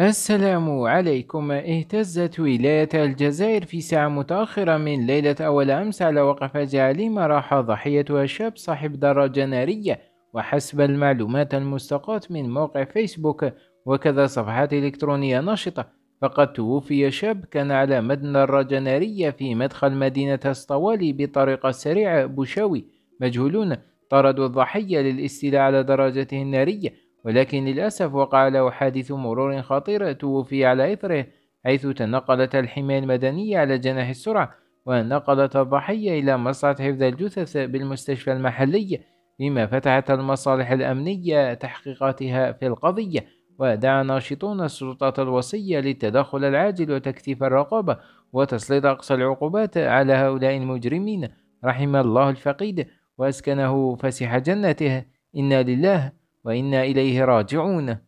السلام عليكم اهتزت ولاية الجزائر في ساعة متأخرة من ليلة أول أمس على وقف جعليمة راح ضحيتها شاب صاحب دراجة نارية وحسب المعلومات المستقاة من موقع فيسبوك وكذا صفحات إلكترونية نشطة فقد توفي شاب كان على متن دراجة نارية في مدخل مدينة اسطوالي بطريقة سريعة بوشاوي مجهولون طردوا الضحية للاستيلاء على دراجته النارية ولكن للأسف وقع له حادث مرور خطير توفي على إثره حيث تنقلت الحماية المدنية على جناح السرعة ونقلت الضحية إلى مصعد حفظ الجثث بالمستشفى المحلي مما فتحت المصالح الأمنية تحقيقاتها في القضية ودعا ناشطون السلطات الوصية للتدخل العاجل وتكثيف الرقابة وتسليط أقصى العقوبات على هؤلاء المجرمين رحم الله الفقيد وأسكنه فسح جنته إنا لله وإنا إليه راجعون